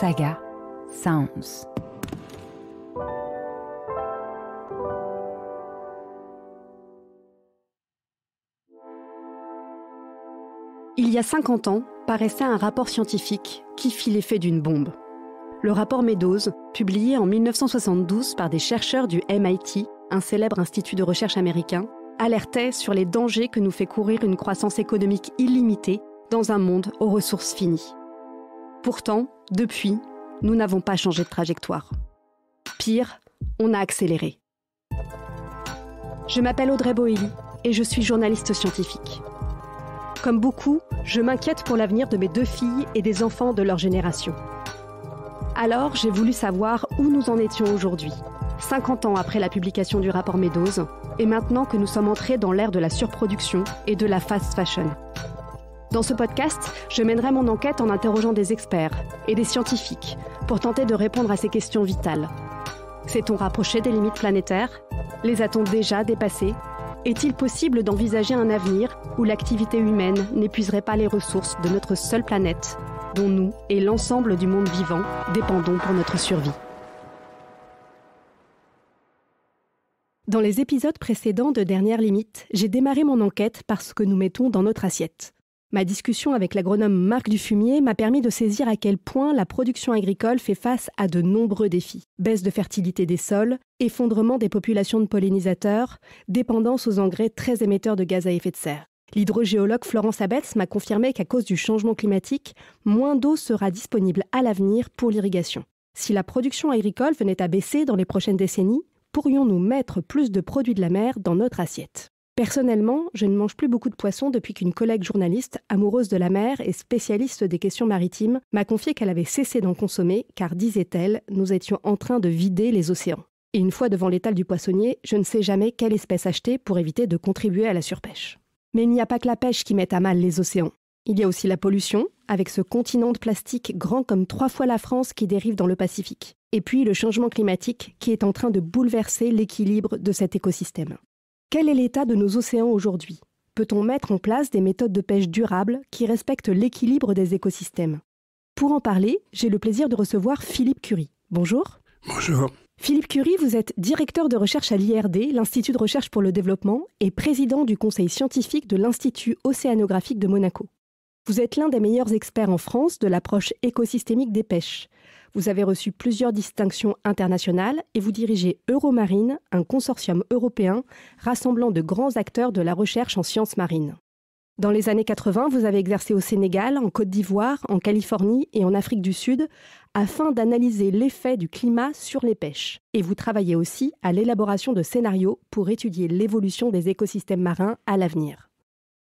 Saga Sounds. Il y a 50 ans, paraissait un rapport scientifique qui fit l'effet d'une bombe. Le rapport Meadows, publié en 1972 par des chercheurs du MIT, un célèbre institut de recherche américain, alertait sur les dangers que nous fait courir une croissance économique illimitée dans un monde aux ressources finies. Pourtant, depuis, nous n'avons pas changé de trajectoire. Pire, on a accéléré. Je m'appelle Audrey Boilly et je suis journaliste scientifique. Comme beaucoup, je m'inquiète pour l'avenir de mes deux filles et des enfants de leur génération. Alors, j'ai voulu savoir où nous en étions aujourd'hui, 50 ans après la publication du rapport Meadows, et maintenant que nous sommes entrés dans l'ère de la surproduction et de la fast fashion. Dans ce podcast, je mènerai mon enquête en interrogeant des experts et des scientifiques pour tenter de répondre à ces questions vitales. S'est-on rapproché des limites planétaires Les a-t-on déjà dépassées Est-il possible d'envisager un avenir où l'activité humaine n'épuiserait pas les ressources de notre seule planète, dont nous et l'ensemble du monde vivant dépendons pour notre survie Dans les épisodes précédents de Dernière Limites, j'ai démarré mon enquête par ce que nous mettons dans notre assiette. Ma discussion avec l'agronome Marc Dufumier m'a permis de saisir à quel point la production agricole fait face à de nombreux défis. Baisse de fertilité des sols, effondrement des populations de pollinisateurs, dépendance aux engrais très émetteurs de gaz à effet de serre. L'hydrogéologue Florence Abetz m'a confirmé qu'à cause du changement climatique, moins d'eau sera disponible à l'avenir pour l'irrigation. Si la production agricole venait à baisser dans les prochaines décennies, pourrions-nous mettre plus de produits de la mer dans notre assiette Personnellement, je ne mange plus beaucoup de poissons depuis qu'une collègue journaliste, amoureuse de la mer et spécialiste des questions maritimes, m'a confié qu'elle avait cessé d'en consommer car, disait-elle, nous étions en train de vider les océans. Et une fois devant l'étal du poissonnier, je ne sais jamais quelle espèce acheter pour éviter de contribuer à la surpêche. Mais il n'y a pas que la pêche qui met à mal les océans. Il y a aussi la pollution, avec ce continent de plastique grand comme trois fois la France qui dérive dans le Pacifique. Et puis le changement climatique qui est en train de bouleverser l'équilibre de cet écosystème. Quel est l'état de nos océans aujourd'hui Peut-on mettre en place des méthodes de pêche durables qui respectent l'équilibre des écosystèmes Pour en parler, j'ai le plaisir de recevoir Philippe Curie. Bonjour. Bonjour. Philippe Curie, vous êtes directeur de recherche à l'IRD, l'Institut de recherche pour le développement, et président du conseil scientifique de l'Institut océanographique de Monaco. Vous êtes l'un des meilleurs experts en France de l'approche écosystémique des pêches. Vous avez reçu plusieurs distinctions internationales et vous dirigez Euromarine, un consortium européen rassemblant de grands acteurs de la recherche en sciences marines. Dans les années 80, vous avez exercé au Sénégal, en Côte d'Ivoire, en Californie et en Afrique du Sud afin d'analyser l'effet du climat sur les pêches. Et vous travaillez aussi à l'élaboration de scénarios pour étudier l'évolution des écosystèmes marins à l'avenir.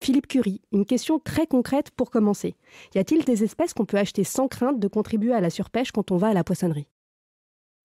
Philippe Curie, une question très concrète pour commencer. Y a-t-il des espèces qu'on peut acheter sans crainte de contribuer à la surpêche quand on va à la poissonnerie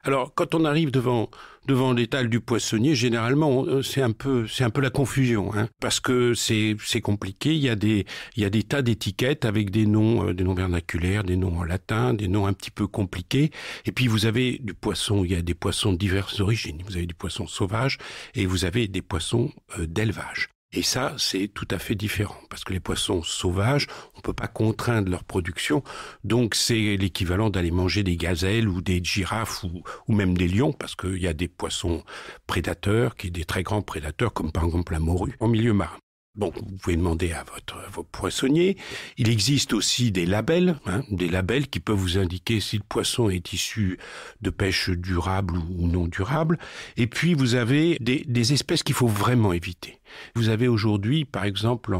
alors, quand on arrive devant devant l'étal du poissonnier, généralement, euh, c'est un peu la confusion, hein, parce que c'est compliqué. Il y a des tas d'étiquettes avec des noms euh, des noms vernaculaires, des noms en latin, des noms un petit peu compliqués. Et puis vous avez du poisson. Il y a des poissons de diverses origines. Vous avez du poisson sauvage et vous avez des poissons euh, d'élevage. Et ça, c'est tout à fait différent, parce que les poissons sauvages, on ne peut pas contraindre leur production, donc c'est l'équivalent d'aller manger des gazelles ou des girafes ou, même des lions, parce qu'il y a des poissons prédateurs, qui des très grands prédateurs, comme par exemple la morue, en milieu marin. Bon, vous pouvez demander à votre, vos poissonnier. Il existe aussi des labels, hein, des labels qui peuvent vous indiquer si le poisson est issu de pêche durable ou non durable. Et puis, vous avez des, espèces qu'il faut vraiment éviter. Vous avez aujourd'hui, par exemple,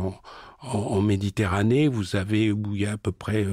en, Méditerranée, vous avez où il y a à peu près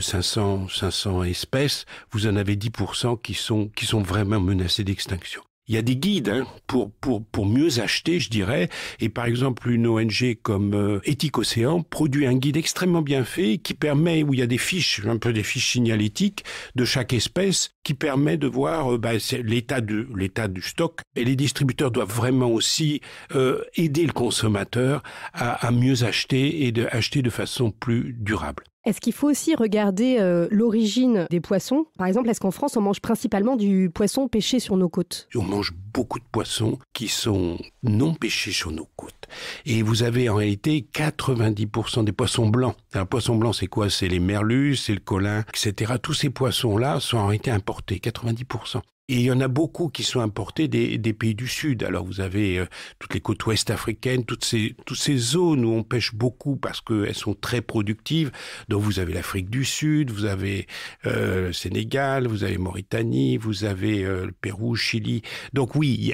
500, euh, 500 euh, espèces, vous en avez 10% qui sont, qui sont vraiment menacées d'extinction. Il y a des guides hein, pour, pour, pour mieux acheter, je dirais. Et par exemple, une ONG comme euh, Éthique Océan produit un guide extrêmement bien fait qui permet, où il y a des fiches, un peu des fiches signalétiques de chaque espèce, qui permet de voir euh, bah, l'état de l'état du stock. Et les distributeurs doivent vraiment aussi euh, aider le consommateur à, à mieux acheter et de acheter de façon plus durable. Est-ce qu'il faut aussi regarder euh, l'origine des poissons Par exemple, est-ce qu'en France, on mange principalement du poisson pêché sur nos côtes On mange beaucoup de poissons qui sont non pêchés sur nos côtes. Et vous avez en réalité 90% des poissons blancs. Un poisson blanc, c'est quoi C'est les merlus, c'est le colin, etc. Tous ces poissons-là sont en réalité importés, 90%. Et il y en a beaucoup qui sont importés des, pays du Sud. Alors vous avez euh, toutes les côtes ouest africaines, toutes ces, toutes ces zones où on pêche beaucoup parce qu'elles sont très productives. Donc vous avez l'Afrique du Sud, vous avez euh, le Sénégal, vous avez Mauritanie, vous avez euh, le Pérou, Chili. Donc oui,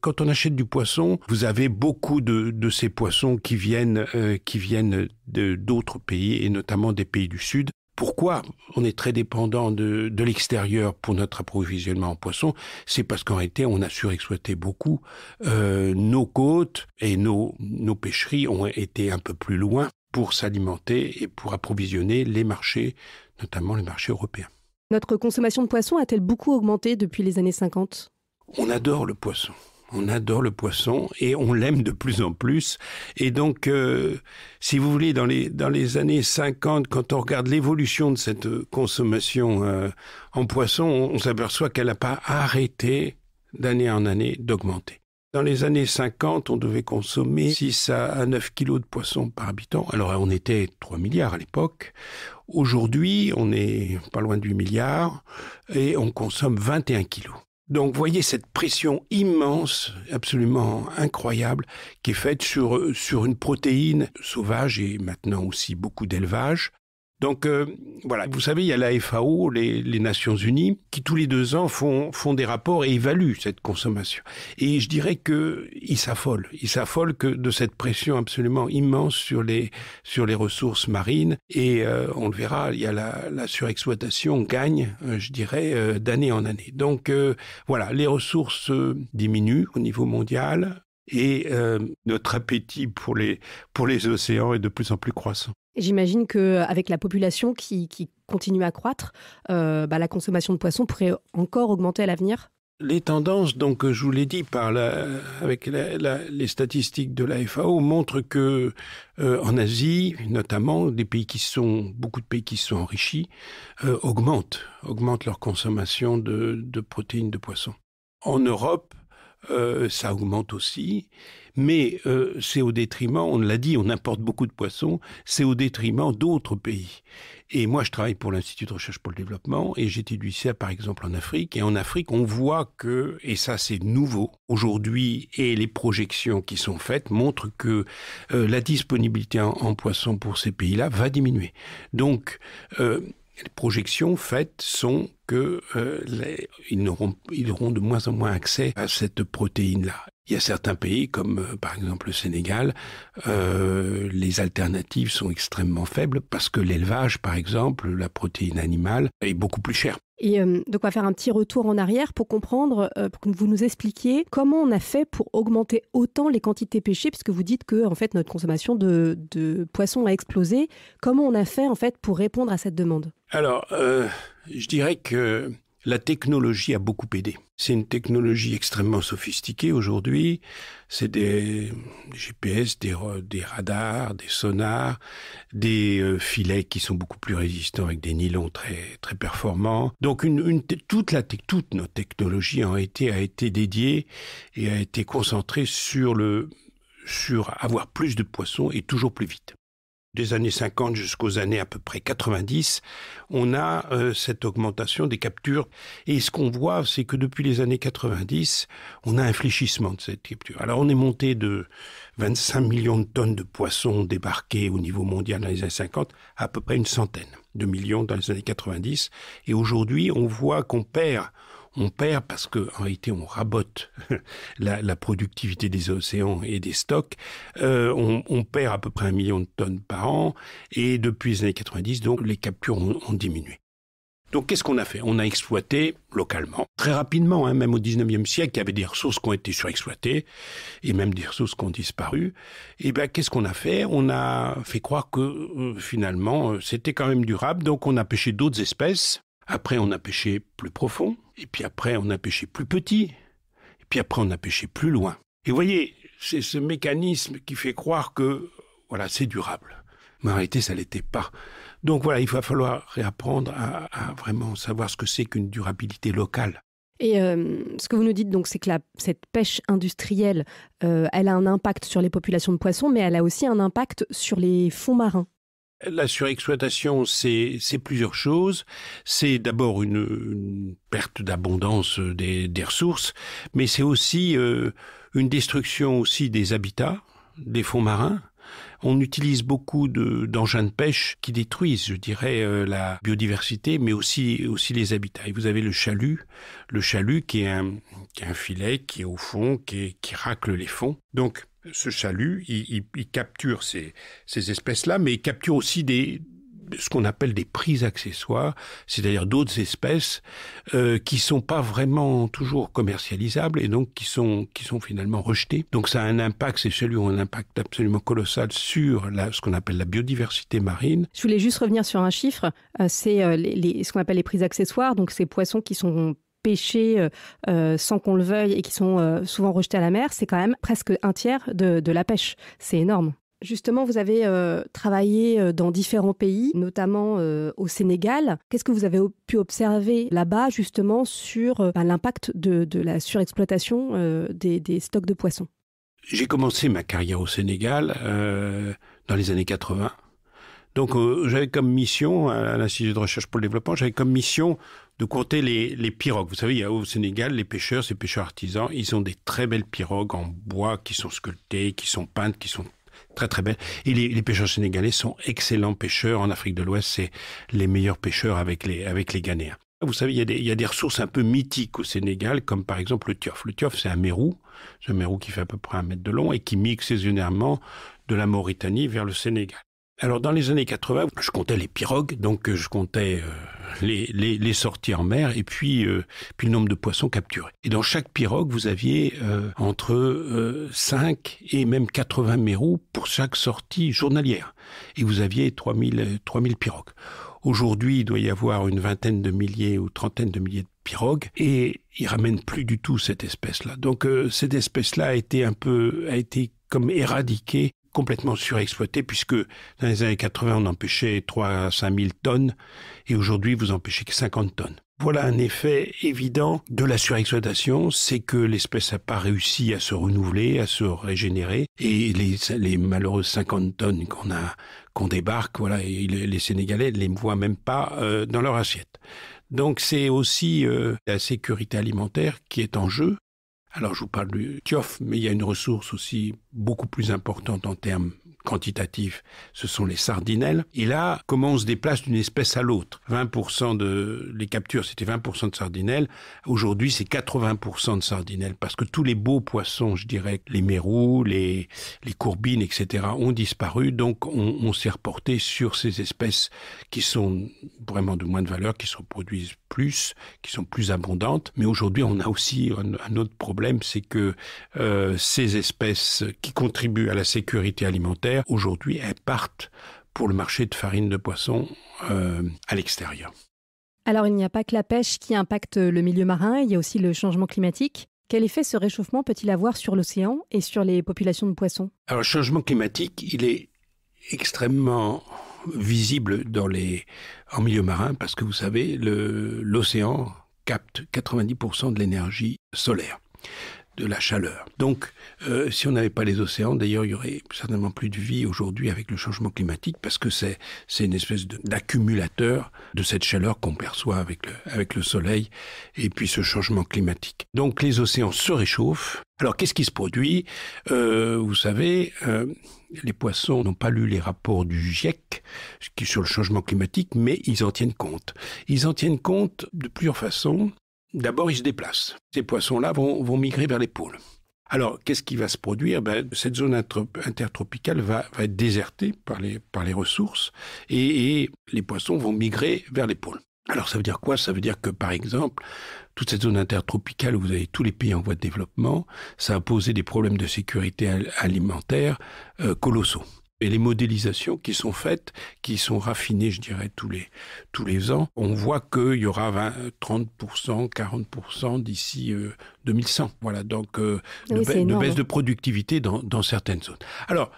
quand on achète du poisson, vous avez beaucoup de, ces poissons qui viennent, qui viennent d'autres pays et notamment des pays du Sud pourquoi on est très dépendant de, l'extérieur pour notre approvisionnement en poissons C'est parce qu'en été, on a surexploité beaucoup. Euh, nos côtes et nos, pêcheries ont été un peu plus loin pour s'alimenter et pour approvisionner les marchés, notamment les marchés européens. Notre consommation de poisson a-t-elle beaucoup augmenté depuis les années 50 On adore le poisson. On adore le poisson et on l'aime de plus en plus. Et donc, euh, si vous voulez, dans les, dans les années 50, quand on regarde l'évolution de cette consommation euh, en poisson, on, s'aperçoit qu'elle n'a pas arrêté d'année en année d'augmenter. Dans les années 50, on devait consommer 6 à 9 kilos de poisson par habitant. Alors on était 3 milliards à l'époque. Aujourd'hui, on est pas loin de 8 milliards et on consomme 21 kilos. Donc voyez cette pression immense, absolument incroyable, qui est faite sur, sur une protéine sauvage et maintenant aussi beaucoup d'élevage, donc euh, voilà, vous savez, il y a la FAO, les, Nations Unies, qui tous les deux ans font, font des rapports et évaluent cette consommation. Et je dirais qu'ils s'affolent, ils s'affolent que de cette pression absolument immense sur les, sur les ressources marines. Et euh, on le verra, il y a la, la surexploitation gagne, euh, je dirais, d'année en année. Donc voilà, les ressources diminuent au niveau mondial, et notre appétit pour les, pour les océans est de plus en plus croissant. J'imagine qu'avec la population qui, continue à croître, euh, bah, la consommation de poissons pourrait encore augmenter à l'avenir les tendances, donc, je vous l'ai dit, par avec les statistiques de la FAO, montrent que euh, en Asie, notamment, des pays qui sont, beaucoup de pays qui sont enrichis, euh, augmentent, augmentent leur consommation de, de protéines de poissons. En Europe, euh, ça augmente aussi, mais euh, c'est au détriment, on l'a dit, on importe beaucoup de poissons, c'est au détriment d'autres pays. Et moi, je travaille pour l'Institut de recherche pour le développement, et j'étais du par exemple, en Afrique, et en Afrique, on voit que, et ça c'est nouveau aujourd'hui, et les projections qui sont faites montrent que euh, la disponibilité en, en poissons pour ces pays-là va diminuer. Donc, les projections faites sont qu'ils euh, auront, ils auront de moins en moins accès à cette protéine-là. Il y a certains pays, comme euh, par exemple le Sénégal, euh, les alternatives sont extrêmement faibles parce que l'élevage, par exemple, la protéine animale, est beaucoup plus chère. Et de euh, donc on va faire un petit retour en arrière pour comprendre, pour que vous nous expliquiez comment on a fait pour augmenter autant les quantités pêchées, puisque vous dites que en fait notre consommation de, de poissons a explosé. Comment on a fait en fait pour répondre à cette demande alors, euh, je dirais que la technologie a beaucoup aidé. C'est une technologie extrêmement sophistiquée aujourd'hui. C'est des GPS, des, radars, des sonars, des euh, filets qui sont beaucoup plus résistants avec des nylons très, très performants. Donc une, une, toute, la, toute notre technologie a été, a été dédiée et a été concentrée sur, le, sur avoir plus de poissons et toujours plus vite des années 50 jusqu'aux années à peu près 90, on a euh, cette augmentation des captures. Et ce qu'on voit, c'est que depuis les années 90, on a un fléchissement de cette capture. Alors on est monté de 25 millions de tonnes de poissons débarqués au niveau mondial dans les années 50 à, à peu près une centaine de millions dans les années 90. Et aujourd'hui, on voit qu'on perd on perd parce que en réalité on rabote la, productivité des océans et des stocks. Euh, on, perd à peu près un million de tonnes par an et depuis les années 90, donc les captures ont, diminué. Donc qu'est-ce qu'on a fait On a exploité localement, très rapidement, hein, même au 19e siècle, il y avait des ressources qui ont été surexploitées et même des ressources qui ont disparu. Et eh bien, qu'est-ce qu'on a fait On a fait croire que euh, finalement euh, c'était quand même durable, donc on a pêché d'autres espèces après, on a pêché plus profond, et puis après, on a pêché plus petit, et puis après, on a pêché plus loin. Et vous voyez, c'est ce mécanisme qui fait croire que, voilà, c'est durable. Mais en réalité, ça l'était pas. Donc voilà, il va falloir réapprendre à, vraiment savoir ce que c'est qu'une durabilité locale. Et euh, ce que vous nous dites, donc, c'est que cette pêche industrielle, euh, elle a un impact sur les populations de poissons, mais elle a aussi un impact sur les fonds marins. La surexploitation, c'est plusieurs choses. C'est d'abord une, perte d'abondance des, ressources, mais c'est aussi euh, une destruction aussi des habitats, des fonds marins. On utilise beaucoup d'engins de, pêche qui détruisent, je dirais, euh, la biodiversité, mais aussi, aussi les habitats. Et vous avez le chalut, le chalut qui est un, filet qui est au fond, qui, qui racle les fonds. Donc, ce chalut, il, capture ces, espèces-là, mais il capture aussi ce qu'on appelle des prises accessoires, c'est-à-dire d'autres espèces qui euh, qui sont pas vraiment toujours commercialisables et donc qui sont finalement rejetées. Donc ça a un impact, ces chaluts ont un impact absolument colossal sur ce qu'on appelle la biodiversité marine. Je voulais juste revenir sur un chiffre, euh, c'est euh, ce qu'on appelle les prises accessoires, donc ces poissons qui sont pêchés euh, euh, sans qu'on le veuille et qui sont euh, souvent rejetés à la mer, c'est quand même presque un tiers de, la pêche. C'est énorme. Justement, vous avez travaillé dans différents pays, notamment au Sénégal. Qu'est-ce que vous avez pu observer là-bas, justement, sur bah, l'impact de, la surexploitation des, stocks de poissons J'ai commencé ma carrière au Sénégal dans les années 80. Donc j'avais comme mission, à l'Institut de recherche pour le développement, j'avais comme mission de compter les, pirogues. Vous savez, il y a au Sénégal, les pêcheurs, ces pêcheurs artisans, ils ont des très belles pirogues en bois qui sont sculptées, qui sont peintes, qui sont très très belles. Et les, pêcheurs sénégalais sont excellents pêcheurs. En Afrique de l'Ouest, c'est les meilleurs pêcheurs avec les, avec les Ghanéens. Vous savez, il y, a des, ressources un peu mythiques au Sénégal, comme par exemple le tiof. Le tiof, c'est un mérou, c'est un mérou qui fait à peu près un mètre de long et qui migre saisonnièrement de la Mauritanie vers le Sénégal. Alors dans les années 80, je comptais les pirogues, donc euh, je comptais euh, les, sorties en mer et puis, euh, puis le nombre de poissons capturés. Et dans chaque pirogue, vous aviez entre 5 et même 80 mérous pour chaque sortie journalière. Et vous aviez 3000, 3000 pirogues. Aujourd'hui, il doit y avoir une vingtaine de milliers ou trentaine de milliers de pirogues et ils ramènent plus du tout cette espèce-là. Donc cette espèce-là a été un peu a été comme éradiquée complètement surexploité puisque dans les années 80, on empêchait 3 à 5 000 tonnes et aujourd'hui, vous empêchez que 50 tonnes. Voilà un effet évident de la surexploitation, c'est que l'espèce n'a pas réussi à se renouveler, à se régénérer, et les, malheureuses 50 tonnes qu'on a, qu'on débarque, voilà, les Sénégalais ne les voient même pas euh, dans leur assiette. Donc c'est aussi euh, la sécurité alimentaire qui est en jeu. Alors je vous parle du TIOF, mais il y a une ressource aussi beaucoup plus importante en termes quantitatifs, ce sont les sardinelles. Et là, comment on se déplace d'une espèce à l'autre 20% de les captures, c'était 20% de sardinelles. Aujourd'hui, c'est 80% de sardinelles parce que tous les beaux poissons, je dirais, les mérous, les, les courbines, etc., ont disparu. Donc, on, on s'est reporté sur ces espèces qui sont vraiment de moins de valeur, qui se reproduisent plus, qui sont plus abondantes. Mais aujourd'hui, on a aussi un, autre problème, c'est que euh, ces espèces qui contribuent à la sécurité alimentaire, aujourd'hui, elles partent pour le marché de farine de poisson euh, à l'extérieur. Alors il n'y a pas que la pêche qui impacte le milieu marin, il y a aussi le changement climatique. Quel effet ce réchauffement peut-il avoir sur l'océan et sur les populations de poissons Alors le changement climatique, il est extrêmement visible dans les, en milieu marin parce que vous savez, l'océan capte 90% de l'énergie solaire de la chaleur. Donc, euh, si on n'avait pas les océans, d'ailleurs, il y aurait certainement plus de vie aujourd'hui avec le changement climatique, parce que c'est une espèce d'accumulateur de, cette chaleur qu'on perçoit avec le, avec le soleil et puis ce changement climatique. Donc, les océans se réchauffent. Alors, qu'est-ce qui se produit euh, Vous savez, euh, les poissons n'ont pas lu les rapports du GIEC sur le changement climatique, mais ils en tiennent compte. Ils en tiennent compte de plusieurs façons. D'abord, ils se déplacent. Ces poissons-là vont, migrer vers les pôles. Alors, qu'est-ce qui va se produire ben, Cette zone intertropicale va, être désertée par les, ressources et, les poissons vont migrer vers les pôles. Alors ça veut dire quoi Ça veut dire que par exemple, toute cette zone intertropicale où vous avez tous les pays en voie de développement, ça a posé des problèmes de sécurité alimentaire euh, colossaux et les modélisations qui sont faites, qui sont raffinées, je dirais, tous les, tous les ans, on voit qu'il y aura 20, 30%, 40% d'ici 2100. Euh, voilà, donc une euh, de, baisse de productivité dans, dans certaines zones. Alors,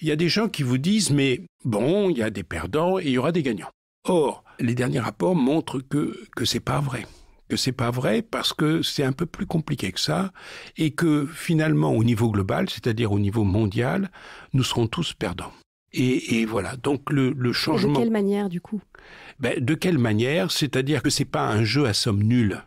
il y a des gens qui vous disent, mais bon, il y a des perdants et il y aura des gagnants. Or, les derniers rapports montrent que, que c'est pas vrai que c'est pas vrai parce que c'est un peu plus compliqué que ça et que finalement au niveau global, c'est-à-dire au niveau mondial, nous serons tous perdants. Et, voilà, donc le, changement. de quelle manière du coup ben, De quelle manière C'est-à-dire que c'est pas un jeu à somme nulle.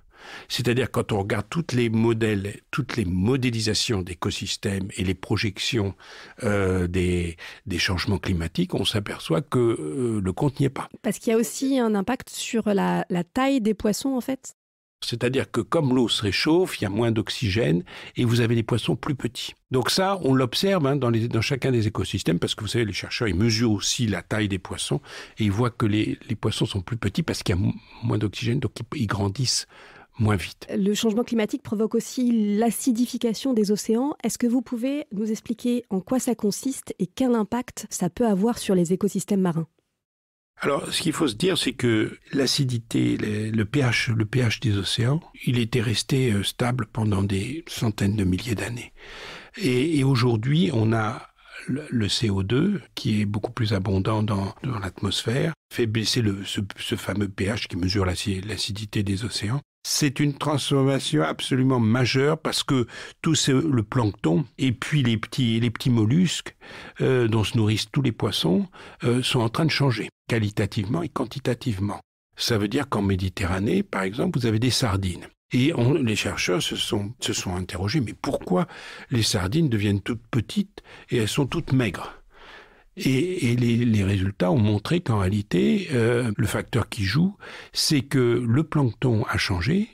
C'est-à-dire quand on regarde toutes les modèles, toutes les modélisations d'écosystèmes et les projections euh, des, changements climatiques, on s'aperçoit que euh, le compte n'y est pas. Parce qu'il y a aussi un impact sur la taille des poissons en fait. C'est-à-dire que comme l'eau se réchauffe, il y a moins d'oxygène et vous avez des poissons plus petits. Donc ça, on l'observe hein, dans, chacun des écosystèmes parce que vous savez, les chercheurs, ils mesurent aussi la taille des poissons et ils voient que les, poissons sont plus petits parce qu'il y a moins d'oxygène, donc ils, ils grandissent moins vite. Le changement climatique provoque aussi l'acidification des océans. Est-ce que vous pouvez nous expliquer en quoi ça consiste et quel impact ça peut avoir sur les écosystèmes marins alors, ce qu'il faut se dire, c'est que l'acidité, le pH, le pH des océans, il était resté euh, stable pendant des centaines de milliers d'années. Et, aujourd'hui, on a le CO2, qui est beaucoup plus abondant dans, l'atmosphère, fait baisser ce, fameux pH qui mesure l'acidité des océans. C'est une transformation absolument majeure parce que tout le plancton et puis les petits, les petits mollusques euh, dont se nourrissent tous les poissons euh, sont en train de changer qualitativement et quantitativement. Ça veut dire qu'en Méditerranée, par exemple, vous avez des sardines. Et les chercheurs se sont, interrogés, mais pourquoi les sardines deviennent toutes petites et elles sont toutes maigres et, les, résultats ont montré qu'en réalité, euh, le facteur qui joue, c'est que le plancton a changé,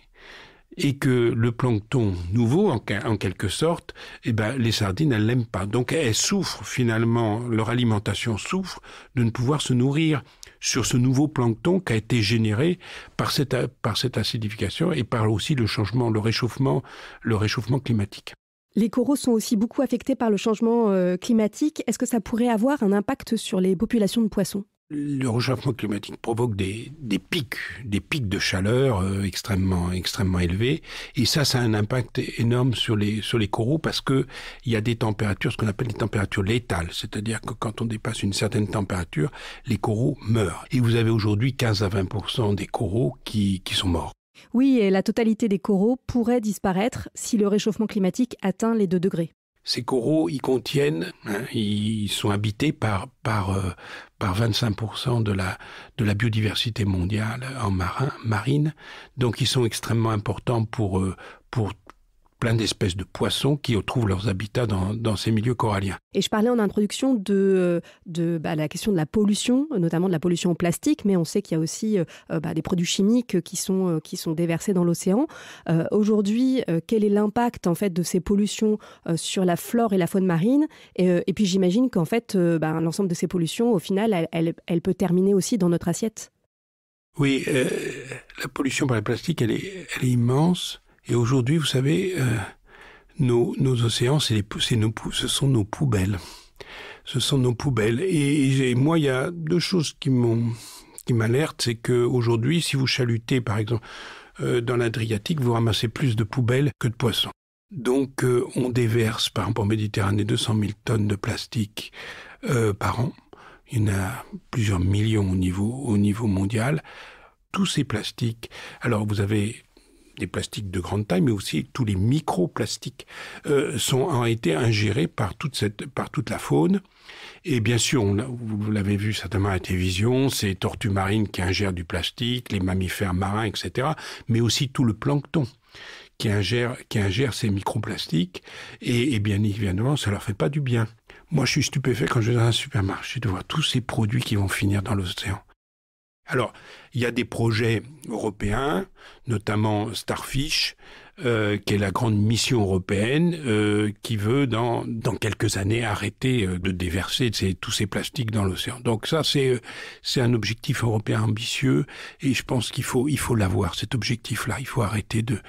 et que le plancton nouveau, en, quelque sorte, eh ben, les sardines, elles l'aiment pas. Donc elles souffrent finalement, leur alimentation souffre de ne pouvoir se nourrir sur ce nouveau plancton qui a été généré par cette, par cette acidification et par aussi le changement, le réchauffement, le réchauffement climatique. Les coraux sont aussi beaucoup affectés par le changement euh, climatique. Est-ce que ça pourrait avoir un impact sur les populations de poissons le réchauffement climatique provoque des, pics, des pics de chaleur euh, extrêmement, extrêmement élevés. Et ça, ça a un impact énorme sur les, sur les coraux parce que il y a des températures, ce qu'on appelle des températures létales. C'est-à-dire que quand on dépasse une certaine température, les coraux meurent. Et vous avez aujourd'hui 15 à 20% des coraux qui, qui sont morts. Oui, et la totalité des coraux pourrait disparaître si le réchauffement climatique atteint les 2 degrés. Ces coraux, ils contiennent, hein, ils sont habités par, par, euh, par 25% de la, de la biodiversité mondiale en marin, marine. Donc ils sont extrêmement importants pour, euh, pour plein d'espèces de poissons qui trouvent leurs habitats dans, ces milieux coralliens. Et je parlais en introduction de, euh, bah, la question de la pollution, notamment de la pollution en plastique, mais on sait qu'il y a aussi euh, euh, bah, des produits chimiques qui sont, qui sont déversés dans l'océan. Aujourd'hui, quel est l'impact en fait de ces pollutions sur la flore et la faune marine et, puis j'imagine qu'en fait, bah, l'ensemble de ces pollutions, au final, elle, elle, peut terminer aussi dans notre assiette. Oui, la pollution par les plastiques, elle est, elle est immense. Et aujourd'hui, vous savez, euh, nos, océans, ce sont nos poubelles. Ce sont nos poubelles. Et, moi, il y a deux choses qui m'ont qui m'alerte, c'est qu'aujourd'hui, si vous chalutez, par exemple, euh, dans l'Adriatique, vous ramassez plus de poubelles que de poissons. Donc, euh, on déverse, par exemple, en Méditerranée, 200 000 tonnes de plastique par an. Il y en a plusieurs millions au niveau, au niveau mondial. Tous ces plastiques. Alors, vous avez des plastiques de grande taille, mais aussi tous les microplastiques euh, sont, ont été ingérés par toute, cette, par toute la faune. Et bien sûr, vous l'avez vu certainement à la télévision, ces tortues marines qui ingèrent du plastique, les mammifères marins, etc., mais aussi tout le plancton qui ingère, qui ingère ces microplastiques. Et, et bien évidemment, ça leur fait pas du bien. Moi, je suis stupéfait quand je vais dans un supermarché de voir tous ces produits qui vont finir dans l'océan. Alors, il y a des projets européens, notamment Starfish, euh, qui est la grande mission européenne, euh, qui veut dans, dans quelques années arrêter euh, de déverser tous ces plastiques dans l'océan. Donc ça, c'est un objectif européen ambitieux, et je pense qu'il faut il faut l'avoir cet objectif-là. Il faut arrêter de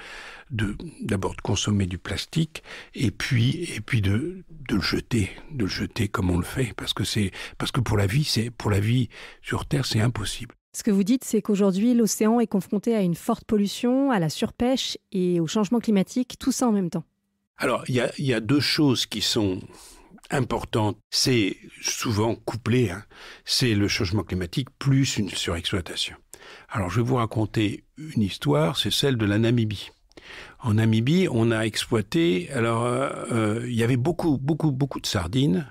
de d'abord de consommer du plastique, et puis et puis de de le jeter, de le jeter comme on le fait, parce que c'est parce que pour la vie, c'est pour la vie sur Terre, c'est impossible. Ce que vous dites, c'est qu'aujourd'hui, l'océan est confronté à une forte pollution, à la surpêche et au changement climatique, tout ça en même temps. Alors, il y, a, deux choses qui sont importantes. C'est souvent couplé, hein. c'est le changement climatique plus une surexploitation. Alors, je vais vous raconter une histoire, c'est celle de la Namibie. En Namibie, on a exploité, alors, euh, euh, il y avait beaucoup, beaucoup, beaucoup de sardines.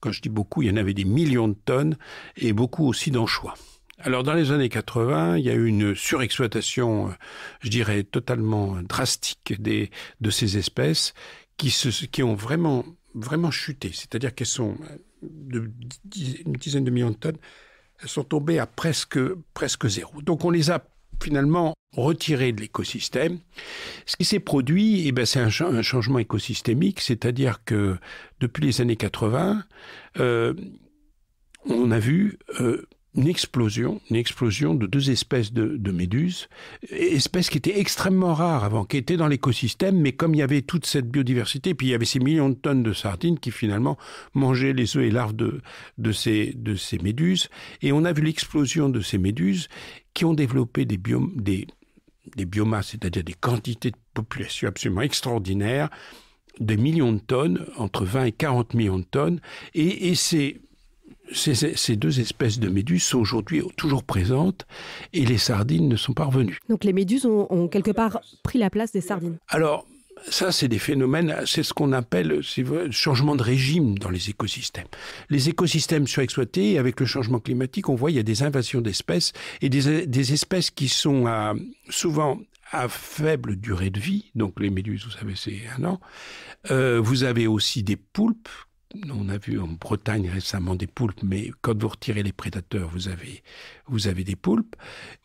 Quand je dis beaucoup, il y en avait des millions de tonnes et beaucoup aussi d'anchois. Alors dans les années 80, il y a eu une surexploitation, euh, je dirais, totalement euh, drastique des, de ces espèces qui, se, qui ont vraiment, vraiment chuté. C'est-à-dire qu'elles sont euh, de une dizaine de millions de tonnes, elles sont tombées à presque, presque zéro. Donc on les a finalement retirées de l'écosystème. Ce qui s'est produit, eh ben, c'est un, changement écosystémique, c'est-à-dire que depuis les années 80, on a vu une explosion, une explosion de deux espèces de, méduses, espèces qui étaient extrêmement rares avant, qui étaient dans l'écosystème, mais comme il y avait toute cette biodiversité, puis il y avait ces millions de tonnes de sardines qui finalement mangeaient les œufs et larves de, ces, méduses, et on a vu l'explosion de ces méduses qui ont développé des, biomasses, c'est-à-dire des quantités de population absolument extraordinaires, des millions de tonnes, entre 20 et 40 millions de tonnes, et c'est ces, deux espèces de méduses sont aujourd'hui toujours présentes et les sardines ne sont pas revenues. Donc les méduses ont, quelque part pris la place des sardines. Alors, ça, c'est des phénomènes, c'est ce qu'on appelle le changement de régime dans les écosystèmes. Les écosystèmes et avec le changement climatique, on voit il y a des invasions d'espèces et des, espèces qui sont euh, souvent à faible durée de vie, donc les méduses, vous savez, c'est un an. Euh, vous avez aussi des poulpes on a vu en Bretagne récemment des poulpes, mais quand vous retirez les prédateurs, vous avez, vous avez des poulpes.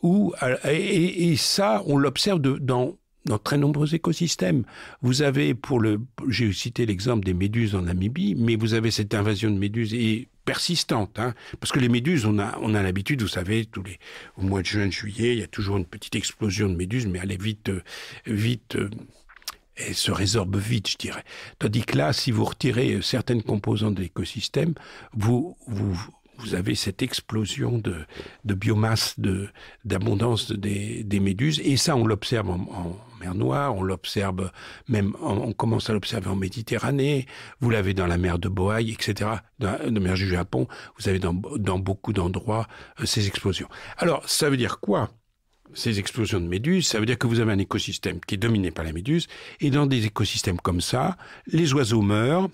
Euh, et, ça, on l'observe dans très nombreux écosystèmes. Vous avez, pour le, j'ai cité l'exemple des méduses en Namibie, mais vous avez cette invasion de méduses et persistante, hein. parce que les méduses, on a, on a l'habitude, vous savez, tous les, au mois de juin, juillet, il y a toujours une petite explosion de méduses, mais elle est vite, euh, vite euh, et se résorbe vite, je dirais. Tandis que là, si vous retirez certaines composantes de l'écosystème, vous, vous, vous avez cette explosion de, de biomasse, d'abondance des, des, méduses. Et ça, on l'observe en, mer Noire, on l'observe même, on commence à l'observer en Méditerranée, vous l'avez dans la mer de Bohai, etc., dans la mer du Japon, vous avez dans, dans beaucoup d'endroits euh, ces explosions. Alors, ça veut dire quoi ces explosions de méduses, ça veut dire que vous avez un écosystème qui est dominé par la méduse, et dans des écosystèmes comme ça, les oiseaux meurent,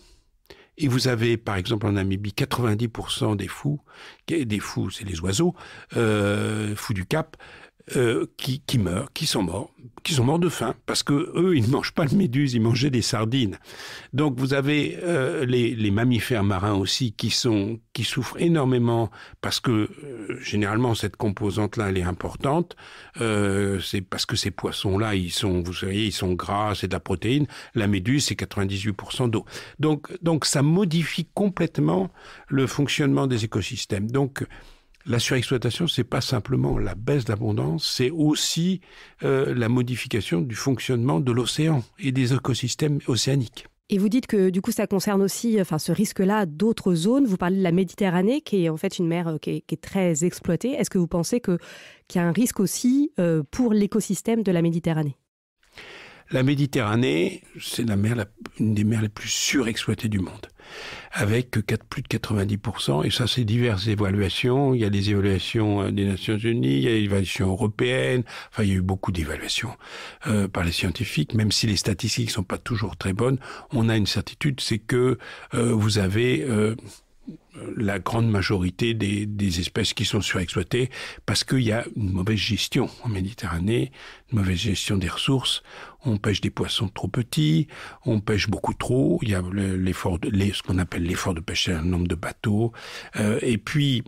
et vous avez, par exemple, en Namibie, 90% des fous, des fous, c'est les oiseaux, euh, fous du Cap, euh, qui, qui, meurent, qui sont morts, qui sont morts de faim, parce que eux, ils ne mangent pas de méduses, ils mangeaient des sardines. Donc vous avez euh, les, les, mammifères marins aussi qui sont qui souffrent énormément parce que euh, généralement cette composante-là elle est importante. c'est parce que ces poissons-là, ils sont, vous savez, ils sont gras, c'est de la protéine. La méduse, c'est 98% d'eau. Donc donc ça modifie complètement le fonctionnement des écosystèmes. Donc la surexploitation, c'est pas simplement la baisse d'abondance, c'est aussi euh, la modification du fonctionnement de l'océan et des écosystèmes océaniques. Et vous dites que du coup, ça concerne aussi, enfin, ce risque-là, d'autres zones. Vous parlez de la Méditerranée, qui est en fait une mer euh, qui est, très exploitée. Est-ce que vous pensez que qu'il y a un risque aussi euh, pour l'écosystème de la Méditerranée La Méditerranée, c'est la une des mers les plus surexploitées du monde avec plus de 90%, et ça c'est diverses évaluations, il y a des évaluations euh, des Nations Unies, il y a des évaluations européennes. enfin il y a eu beaucoup d'évaluations euh, par les scientifiques, même si les statistiques ne sont pas toujours très bonnes, on a une certitude, c'est que euh, vous avez la grande majorité des, espèces qui sont surexploitées parce qu'il y a une mauvaise gestion en Méditerranée, une mauvaise gestion des ressources. On pêche des poissons trop petits, on pêche beaucoup trop. Il y a l'effort, de, ce qu'on appelle l'effort de pêcher un nombre de bateaux. Euh, et puis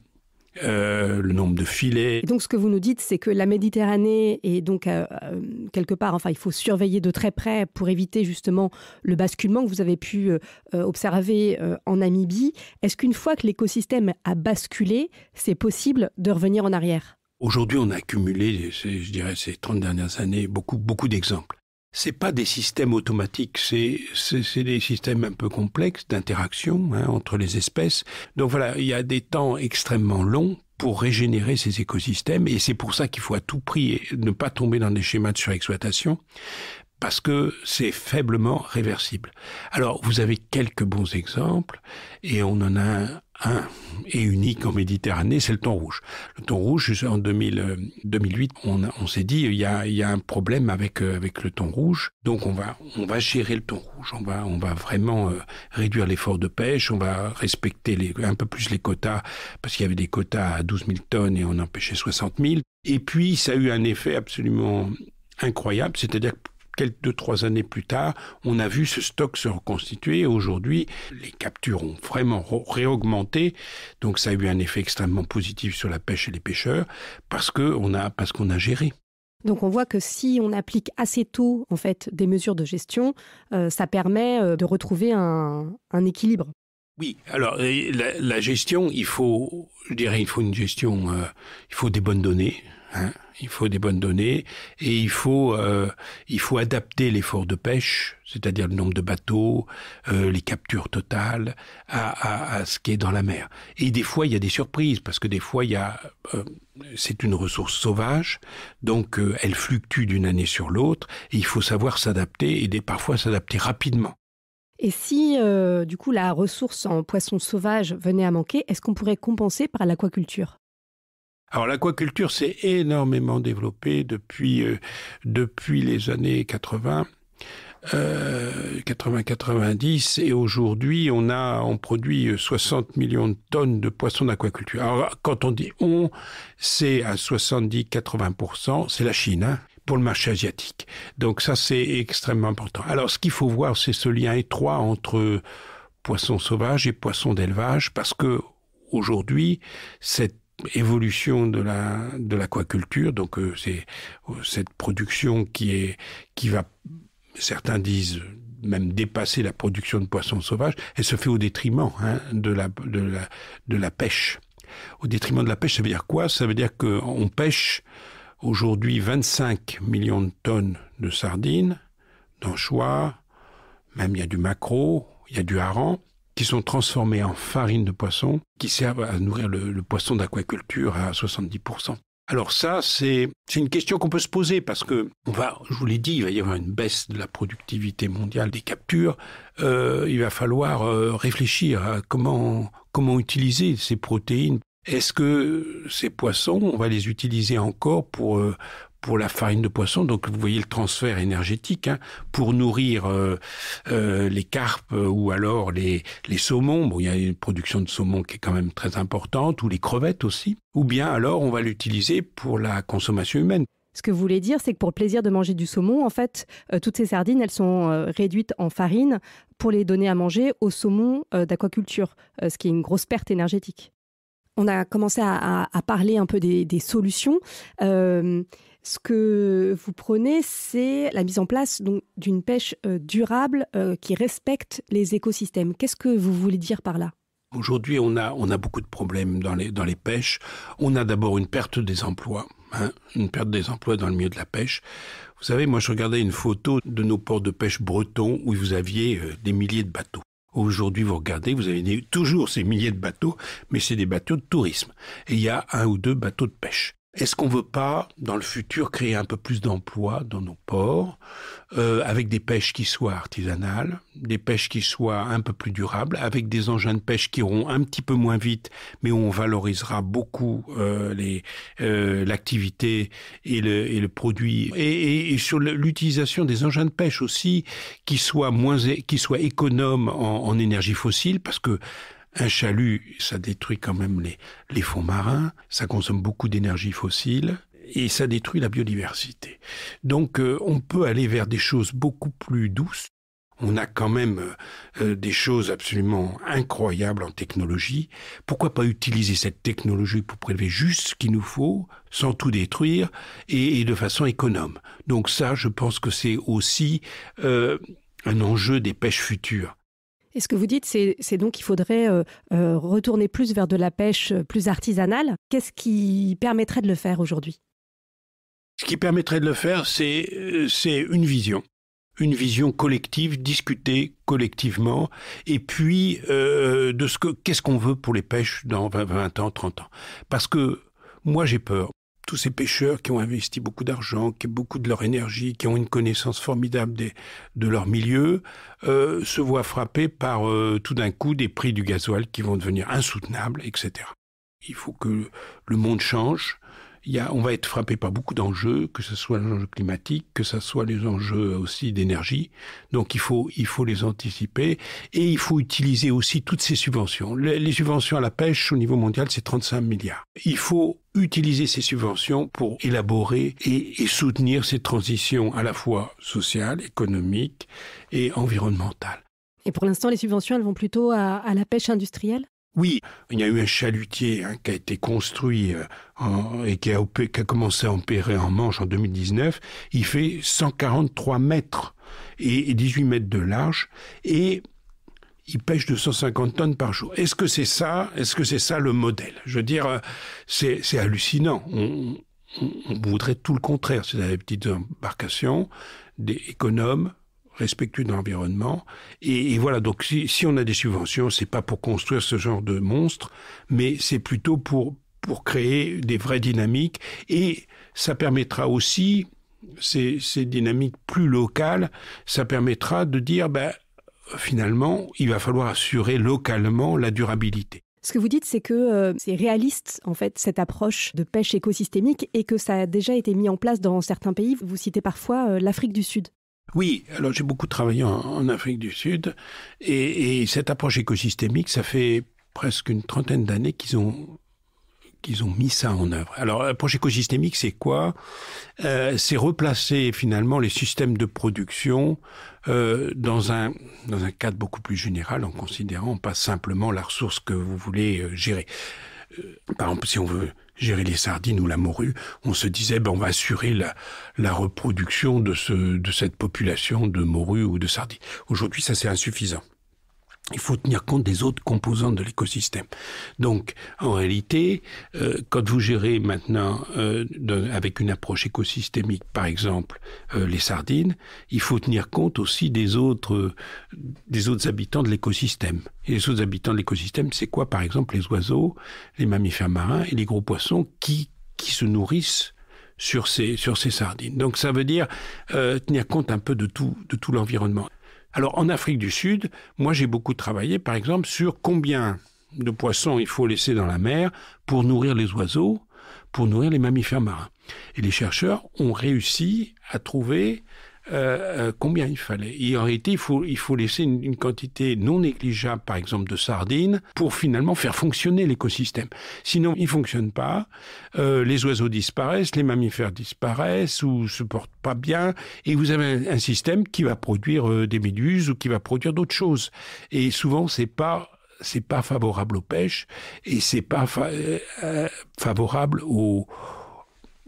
euh, le nombre de filets. donc ce que vous nous dites, c'est que la Méditerranée est donc euh, euh, quelque part, enfin il faut surveiller de très près pour éviter justement le basculement que vous avez pu observer en Namibie. Est-ce qu'une fois que l'écosystème a basculé, c'est possible de revenir en arrière Aujourd'hui, on a accumulé, je dirais, ces 30 dernières années, beaucoup, beaucoup d'exemples c'est pas des systèmes automatiques, c'est des systèmes un peu complexes d'interaction hein, entre les espèces. Donc voilà, il y a des temps extrêmement longs pour régénérer ces écosystèmes et c'est pour ça qu'il faut à tout prix ne pas tomber dans des schémas de surexploitation parce que c'est faiblement réversible. Alors, vous avez quelques bons exemples, et on en a un un et unique en Méditerranée, c'est le thon rouge. Le thon rouge, en 2008, euh, on, on s'est dit, il y, a, un problème avec, euh, avec le thon rouge, donc on va, on va gérer le thon rouge, on va, on va vraiment euh, réduire l'effort de pêche, on va respecter un peu plus les quotas, parce qu'il y avait des quotas à 12 000 tonnes et on en pêchait 60 000. Et puis, ça a eu un effet absolument incroyable, c'est-à-dire que quelques deux, trois années plus tard, on a vu ce stock se reconstituer. Aujourd'hui, les captures ont vraiment réaugmenté. Donc, ça a eu un effet extrêmement positif sur la pêche et les pêcheurs parce qu'on a, parce qu'on a géré. Donc on voit que si on applique assez tôt en fait des mesures de gestion, euh, ça permet euh, de retrouver un, équilibre. Oui, alors la, gestion, il faut, je dirais, il faut une gestion, euh, il faut des bonnes données. Hein. il faut des bonnes données et euh, il faut, adapter l'effort de pêche, c'est-à-dire le nombre de bateaux, euh, les captures totales, à, à, à, ce qui est dans la mer. Et des fois, il y a des surprises parce que des fois, euh, c'est une ressource sauvage, donc elle fluctue d'une année sur l'autre et il faut savoir s'adapter et parfois s'adapter rapidement. Et si, du coup, la ressource en poisson sauvage venait à manquer, est-ce qu'on pourrait compenser par l'aquaculture alors l'aquaculture s'est énormément développée depuis, euh, depuis les années 80. 80-90 euh, et aujourd'hui on a on produit 60 euh, millions de tonnes de poissons d'aquaculture. Alors quand on dit on, c'est à 70-80%, c'est la Chine. Hein, pour le marché asiatique. Donc ça, c'est extrêmement important. Alors ce qu'il faut voir, c'est ce lien étroit entre poissons sauvages et poissons d'élevage, parce que aujourd'hui, cette évolution de l'aquaculture donc euh, c'est euh, cette production qui est qui va certains disent même dépasser la production de poissons sauvages elle se fait au détriment hein, de la pêche au détriment de la pêche ça veut dire quoi ça veut dire que on pêche aujourd'hui 25 millions de tonnes de sardines d'anchois même il y a du maquereau il y a du hareng qui sont transformés en farine de poisson, qui servent à nourrir le, poisson d'aquaculture à 70%. Alors ça, c'est une question qu'on peut se poser parce que on va, je vous l'ai dit, il va y avoir une baisse de la productivité mondiale des captures. Euh, il va falloir euh, réfléchir à comment comment utiliser ces protéines. Est-ce que ces poissons, on va les utiliser encore pour euh, pour la farine de poisson. Donc vous voyez le transfert énergétique hein, pour nourrir euh, euh, les carpes euh, ou alors les, les saumons. Bon, il y a une production de saumon qui est quand même très importante ou les crevettes aussi. Ou bien alors on va l'utiliser pour la consommation humaine. Ce que vous voulez dire, c'est que pour le plaisir de manger du saumon, en fait, toutes ces sardines, elles sont réduites en farine pour les donner à manger aux saumons d'aquaculture, ce qui est une grosse perte énergétique. On a commencé à, parler un peu des, des solutions. Ce que vous prenez, c'est la mise en place d'une pêche euh, durable euh, qui respecte les écosystèmes. Qu'est-ce que vous voulez dire par là Aujourd'hui, on a, on a beaucoup de problèmes dans les, dans les pêches. On a d'abord une perte des emplois, hein, une perte des emplois dans le milieu de la pêche. Vous savez, moi, je regardais une photo de nos ports de pêche bretons où vous aviez euh, des milliers de bateaux. Aujourd'hui, vous regardez, vous avez toujours ces milliers de bateaux, mais c'est des bateaux de tourisme. Et il y a un ou deux bateaux de pêche. Est-ce qu'on ne veut pas, dans le futur, créer un peu plus d'emplois dans nos ports, euh, avec des pêches qui soient artisanales, des pêches qui soient un peu plus durables, avec des engins de pêche qui iront un petit peu moins vite, mais où on valorisera beaucoup euh, euh l'activité et, le, produit. Et, sur l'utilisation des engins de pêche aussi, qui soient, moins, qui soient économes en, en énergie fossile, parce que un chalut, ça détruit quand même les, fonds marins, ça consomme beaucoup d'énergie fossile et ça détruit la biodiversité. Donc euh, on peut aller vers des choses beaucoup plus douces. On a quand même euh, euh, des choses absolument incroyables en technologie. Pourquoi pas utiliser cette technologie pour prélever juste ce qu'il nous faut, sans tout détruire, et, de façon économe Donc ça, je pense que c'est aussi un enjeu des pêches futures. Et ce que vous dites, c'est donc qu'il faudrait euh, euh, retourner plus vers de la pêche euh, plus artisanale. Qu'est-ce qui permettrait de le faire aujourd'hui Ce qui permettrait de le faire, c'est une vision une vision collective, discutée collectivement, et puis de ce que qu'est-ce qu'on veut pour les pêches dans 20 ans, 30 ans. Parce que moi j'ai peur tous ces pêcheurs qui ont investi beaucoup d'argent, qui ont beaucoup de leur énergie, qui ont une connaissance formidable de leur milieu, euh, se voient frappés par euh, tout d'un coup des prix du gasoil qui vont devenir insoutenables, etc. Il faut que le monde change on va être frappé par beaucoup d'enjeux, que ce soit l'enjeu climatique, que ce soit les enjeux aussi d'énergie. Donc il faut, il faut les anticiper et il faut utiliser aussi toutes ces subventions. Les, subventions à la pêche au niveau mondial, c'est 35 milliards. Il faut utiliser ces subventions pour élaborer et, soutenir ces transitions à la fois sociales, économiques et environnementales. Et pour l'instant, les subventions, elles vont plutôt à la pêche industrielle oui, il y a eu un chalutier hein, qui a été construit euh, et qui a, commencé à opérer en Manche en 2019. Il fait 143 mètres et, 18 mètres de large et il pêche 250 tonnes par jour. Est-ce que c'est ça Est-ce que c'est ça le modèle Je veux dire, euh, c'est, hallucinant. On, on, voudrait tout le contraire. C'est des petites embarcations, des économes, respectueux de l'environnement. Et, voilà, donc si, on a des subventions, c'est pas pour construire ce genre de monstre, mais c'est plutôt pour pour créer des vraies dynamiques. Et ça permettra aussi ces, dynamiques plus locales, ça permettra de dire, ben, finalement, il va falloir assurer localement la durabilité. Ce que vous dites, c'est que euh, c'est réaliste, en fait, cette approche de pêche écosystémique et que ça a déjà été mis en place dans certains pays. Vous citez parfois euh, l'Afrique du Sud. Oui, alors j'ai beaucoup travaillé en, Afrique du Sud et, cette approche écosystémique, ça fait presque une trentaine d'années qu'ils ont qu'ils ont mis ça en œuvre. Alors, l'approche écosystémique, c'est quoi euh, C'est replacer finalement les systèmes de production euh, dans un dans un cadre beaucoup plus général, en considérant pas simplement la ressource que vous voulez euh, gérer. par exemple, si on veut gérer les sardines ou la morue, on se disait ben, on va assurer la, reproduction de, ce, de cette population de morue ou de sardines. Aujourd'hui, ça c'est insuffisant il faut tenir compte des autres composantes de l'écosystème. Donc, en réalité, euh, quand vous gérez maintenant euh, avec une approche écosystémique, par exemple euh, les sardines, il faut tenir compte aussi des autres, des autres habitants de l'écosystème. Et les autres habitants de l'écosystème, c'est quoi, par exemple, les oiseaux, les mammifères marins et les gros poissons qui, se nourrissent sur ces, sur ces sardines. Donc, ça veut dire tenir compte un peu de tout, de tout l'environnement. Alors en Afrique du Sud, moi j'ai beaucoup travaillé par exemple sur combien de poissons il faut laisser dans la mer pour nourrir les oiseaux, pour nourrir les mammifères marins. Et les chercheurs ont réussi à trouver euh, euh, combien il fallait. Et en réalité, il faut, il faut laisser une, quantité non négligeable, par exemple, de sardines pour finalement faire fonctionner l'écosystème. Sinon, il fonctionne pas, euh, les oiseaux disparaissent, les mammifères disparaissent ou se portent pas bien, et vous avez un, système qui va produire euh, des méduses ou qui va produire d'autres choses. Et souvent, c'est pas c'est pas favorable aux pêches et c'est pas favorable au,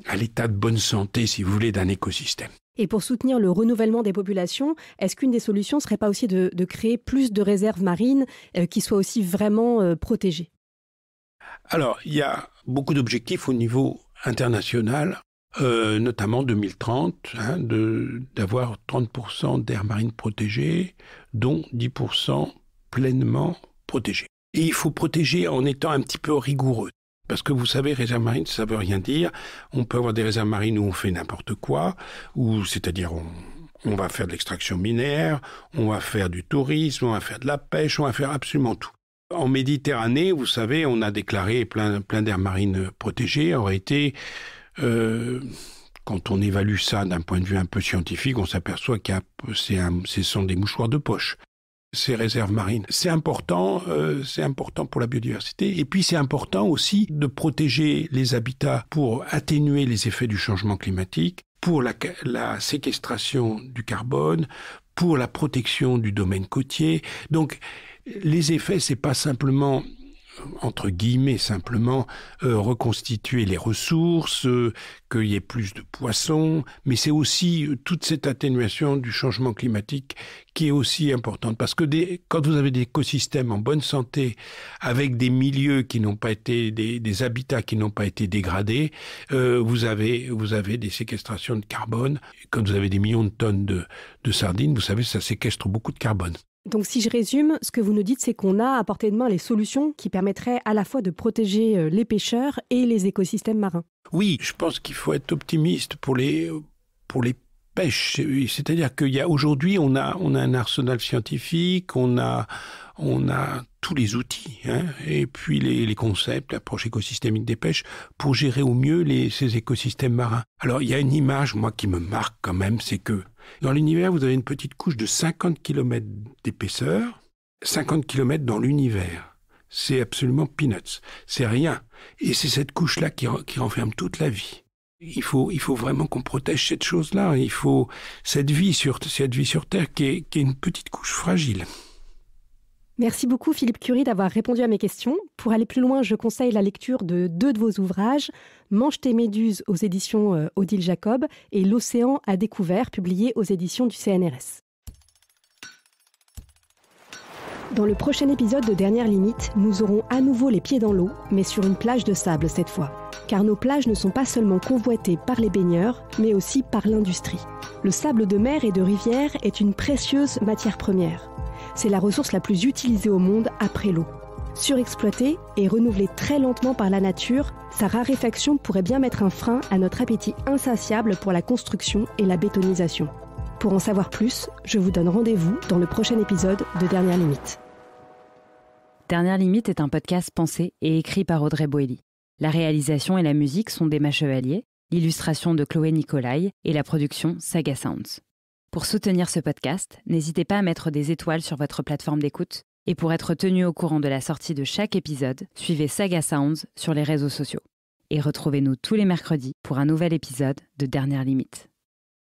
à l'état de bonne santé, si vous voulez, d'un écosystème. Et pour soutenir le renouvellement des populations, est-ce qu'une des solutions ne serait pas aussi de, créer plus de réserves marines euh, qui soient aussi vraiment euh, protégées Alors, il y a beaucoup d'objectifs au niveau international. Euh, notamment 2030, hein, d'avoir 30% d'air marines protégées, dont 10% pleinement protégées. Et il faut protéger en étant un petit peu rigoureux. Parce que vous savez, réserve marine, ça veut rien dire. On peut avoir des réserves marines où on fait n'importe quoi, ou c'est-à-dire on, va faire de l'extraction minière, on va faire du tourisme, on va faire de la pêche, on va faire absolument tout. En Méditerranée, vous savez, on a déclaré plein, plein d'aires marines protégées. Aurait été, euh, quand on évalue ça d'un point de vue un peu scientifique, on s'aperçoit que ce sont des mouchoirs de poche ces réserves marines. C'est important, euh, c'est important pour la biodiversité et puis c'est important aussi de protéger les habitats pour atténuer les effets du changement climatique, pour la, séquestration du carbone, pour la protection du domaine côtier. Donc les effets, c'est pas simplement entre guillemets simplement, euh, reconstituer les ressources, euh, qu'il y ait plus de poissons, mais c'est aussi euh, toute cette atténuation du changement climatique qui est aussi importante. Parce que des, quand vous avez des écosystèmes en bonne santé, avec des milieux qui n'ont pas été, des, habitats qui n'ont pas été dégradés, vous, avez, vous avez des séquestrations de carbone. Quand vous avez des millions de tonnes de, de sardines, vous savez, ça séquestre beaucoup de carbone. Donc si je résume, ce que vous nous dites, c'est qu'on a à portée de main les solutions qui permettraient à la fois de protéger euh, les pêcheurs et les écosystèmes marins. Oui, je pense qu'il faut être optimiste pour les, pour les pêches. C'est-à-dire qu'aujourd'hui, y aujourd'hui, on a, on a un arsenal scientifique, on a, on a tous les outils, hein, et puis les, les concepts, l'approche écosystémique des pêches, pour gérer au mieux les, ces écosystèmes marins. Alors il y a une image, moi, qui me marque quand même, c'est que dans l'univers, vous avez une petite couche de 50 km d'épaisseur, 50 km dans l'univers. C'est absolument peanuts, c'est rien. Et c'est cette couche-là qui, renferme toute la vie. Il faut, vraiment qu'on protège cette chose-là. Il faut cette vie sur cette vie sur Terre qui est une petite couche fragile. Merci beaucoup Philippe Curie d'avoir répondu à mes questions. Pour aller plus loin, je conseille la lecture de deux de vos ouvrages, Mange tes méduses aux éditions euh, Odile Jacob et L'océan à découvert, publié aux éditions du CNRS. Dans le prochain épisode de Dernière Limite, nous aurons à nouveau les pieds dans l'eau, mais sur une plage de sable cette fois. Car nos plages ne sont pas seulement convoitées par les baigneurs, mais aussi par l'industrie. Le sable de mer et de rivière est une précieuse matière première c'est la ressource la plus utilisée au monde après l'eau. Surexploitée et renouvelée très lentement par la nature, sa raréfaction pourrait bien mettre un frein à notre appétit insatiable pour la construction et la bétonisation. Pour en savoir plus, je vous donne rendez-vous dans le prochain épisode de Dernière Limite. Dernière Limite est un podcast pensé et écrit par Audrey Boëly. La réalisation et la musique sont d'Emma Chevalier, l'illustration de Chloé Nicolai et la production Saga Sounds. Pour soutenir ce podcast, n'hésitez pas à mettre des étoiles sur votre plateforme d'écoute. Et pour être tenu au courant de la sortie de chaque épisode, suivez Saga Sounds sur les réseaux sociaux. Et retrouvez-nous tous les mercredis pour un nouvel épisode de Dernière Limite.